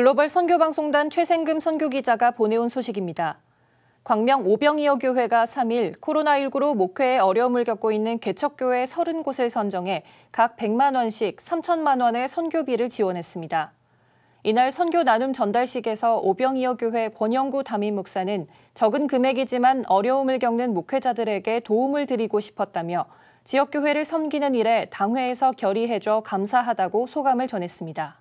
글로벌 선교방송단 최생금 선교기자가 보내온 소식입니다. 광명 오병이어 교회가 3일 코로나19로 목회에 어려움을 겪고 있는 개척교회 30곳을 선정해 각 100만 원씩 3천만 원의 선교비를 지원했습니다. 이날 선교 나눔 전달식에서 오병이어 교회 권영구 담임 목사는 적은 금액이지만 어려움을 겪는 목회자들에게 도움을 드리고 싶었다며 지역교회를 섬기는 일에 당회에서 결의해줘 감사하다고 소감을 전했습니다.